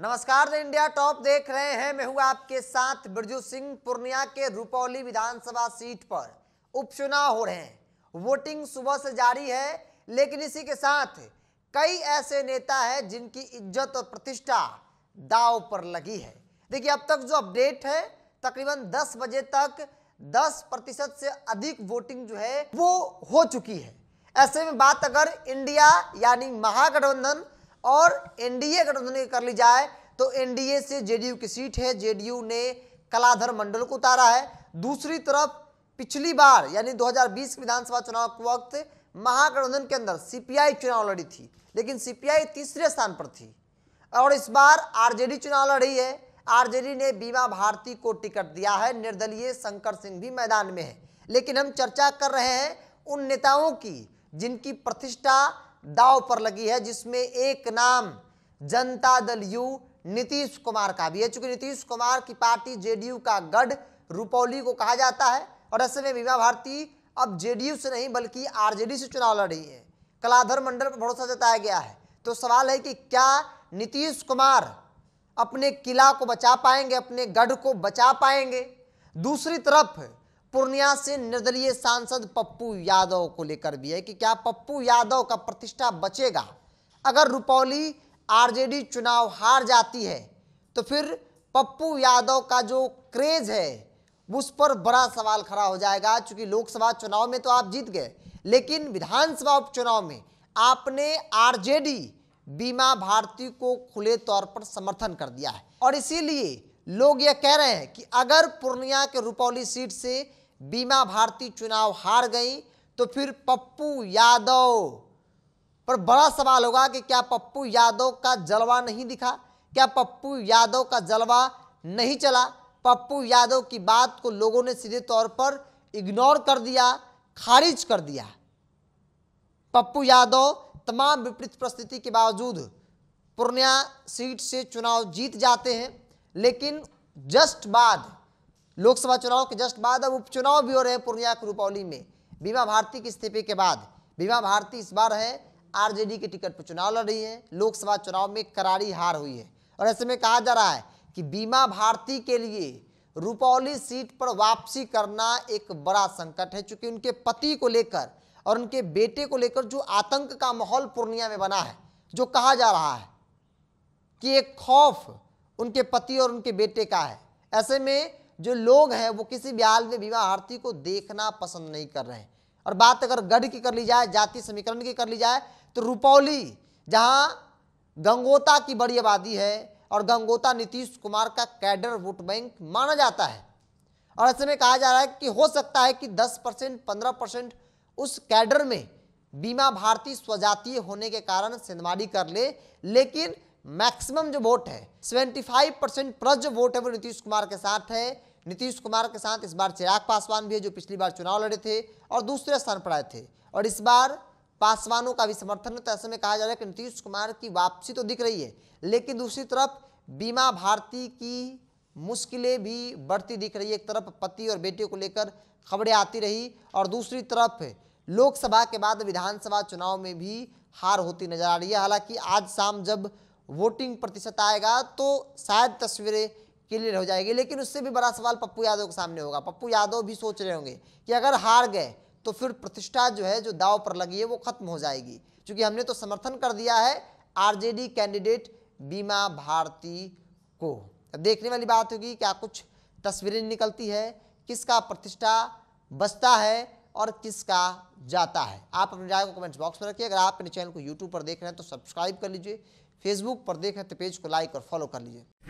नमस्कार the India top देख रहे हैं मैं हूं आपके साथ बिरजू सिंह पूर्णिया के रुपौली विधानसभा सीट पर उपचुनाव हो रहे हैं वोटिंग सुबह से जारी है लेकिन इसी के साथ कई ऐसे नेता हैं जिनकी इज्जत और प्रतिष्ठा दाव पर लगी है देखिए अब तक जो अपडेट है तकरीबन 10 बजे तक 10 प्रतिशत से अधिक वोटिंग जो है वो हो चुकी है ऐसे में बात अगर इंडिया यानी महागठबंधन और एनडीए गठबंधन की कर ली जाए तो एनडीए से जेडीयू की सीट है जेडीयू ने कलाधर मंडल को उतारा है दूसरी तरफ पिछली बार यानी 2020 विधानसभा चुनाव के वक्त महागठबंधन के अंदर सीपीआई चुनाव लड़ी थी लेकिन सीपीआई तीसरे स्थान पर थी और इस बार आरजेडी चुनाव लड़ी है आरजेडी ने बीमा भारती को टिकट दिया है निर्दलीय शंकर सिंह भी मैदान में है लेकिन हम चर्चा कर रहे हैं उन नेताओं की जिनकी प्रतिष्ठा दाव पर लगी है जिसमें एक नाम जनता दल यू नीतीश कुमार का भी है चूंकि नीतीश कुमार की पार्टी जेडीयू का गढ़ रुपौली को कहा जाता है और ऐसे में बीमा भारती अब जेडीयू से नहीं बल्कि आरजेडी से चुनाव लड़ रही है कलाधर मंडल पर भरोसा जताया गया है तो सवाल है कि क्या नीतीश कुमार अपने किला को बचा पाएंगे अपने गढ़ को बचा पाएंगे दूसरी तरफ पूर्णिया से निर्दलीय सांसद पप्पू यादव को लेकर भी है कि क्या पप्पू यादव का प्रतिष्ठा बचेगा अगर रुपौली आरजेडी चुनाव हार जाती है तो फिर पप्पू यादव का जो क्रेज है उस पर बड़ा सवाल खड़ा हो जाएगा क्योंकि लोकसभा चुनाव में तो आप जीत गए लेकिन विधानसभा उपचुनाव में आपने आरजेडी बीमा भारती को खुले तौर पर समर्थन कर दिया है और इसीलिए लोग यह कह रहे हैं कि अगर पूर्णिया के रुपौली सीट से बीमा भारती चुनाव हार गई तो फिर पप्पू यादव पर बड़ा सवाल होगा कि क्या पप्पू यादव का जलवा नहीं दिखा क्या पप्पू यादव का जलवा नहीं चला पप्पू यादव की बात को लोगों ने सीधे तौर पर इग्नोर कर दिया खारिज कर दिया पप्पू यादव तमाम विपरीत परिस्थिति के बावजूद पूर्णिया सीट से चुनाव जीत जाते हैं लेकिन जस्ट बाद लोकसभा चुनाव के जस्ट बाद अब उपचुनाव भी हो रहे हैं पूर्णिया रूपौली में बीमा भारती के इस्तीफे के बाद बीमा भारती इस बार है आरजेडी के टिकट पर चुनाव लड़ रही है लोकसभा चुनाव में करारी हार हुई है और ऐसे में कहा जा रहा है कि बीमा भारती के लिए रुपौली सीट पर वापसी करना एक बड़ा संकट है चूंकि उनके पति को लेकर और उनके बेटे को लेकर जो आतंक का माहौल पूर्णिया में बना है जो कहा जा रहा है कि एक खौफ उनके पति और उनके बेटे का है ऐसे में जो लोग हैं वो किसी भी हाल में विवाह आरती को देखना पसंद नहीं कर रहे हैं और बात अगर गढ़ की कर ली जाए जाति समीकरण की कर ली जाए तो रुपौली जहां गंगोता की बड़ी आबादी है और गंगोता नीतीश कुमार का कैडर वोट बैंक माना जाता है और ऐसे में कहा जा रहा है कि हो सकता है कि 10 परसेंट पंद्रह परसेंट उस कैडर में बीमा भारती स्वजातीय होने के कारण सिंधमारी कर ले लेकिन मैक्सिमम जो वोट है 75 परसेंट प्लस जो वोट है वो नीतीश कुमार के साथ है नीतीश कुमार के साथ इस बार चिराग पासवान भी है जो पिछली बार चुनाव लड़े थे और दूसरे स्थान पर आए थे और इस बार पासवानों का भी समर्थन है तो ऐसे में कहा जा रहा है कि नीतीश कुमार की वापसी तो दिख रही है लेकिन दूसरी तरफ बीमा भारती की मुश्किलें भी बढ़ती दिख रही है एक तरफ पति और बेटे को लेकर खबरें आती रही और दूसरी तरफ लोकसभा के बाद विधानसभा चुनाव में भी हार होती नजर आ रही है हालांकि आज शाम जब वोटिंग प्रतिशत आएगा तो शायद तस्वीरें क्लियर हो जाएगी लेकिन उससे भी बड़ा सवाल पप्पू यादव के सामने होगा पप्पू यादव भी सोच रहे होंगे कि अगर हार गए तो फिर प्रतिष्ठा जो है जो दाव पर लगी है वो खत्म हो जाएगी क्योंकि हमने तो समर्थन कर दिया है आरजेडी कैंडिडेट बीमा भारती को अब देखने वाली बात होगी क्या कुछ तस्वीरें निकलती है किसका प्रतिष्ठा बचता है और किसका जाता है आप अपनी राय को कमेंट बॉक्स में रखिए अगर आप अपने चैनल को यूट्यूब पर देख रहे हैं तो सब्सक्राइब कर लीजिए फेसबुक पर देख रहे तो पेज को लाइक और फॉलो कर लीजिए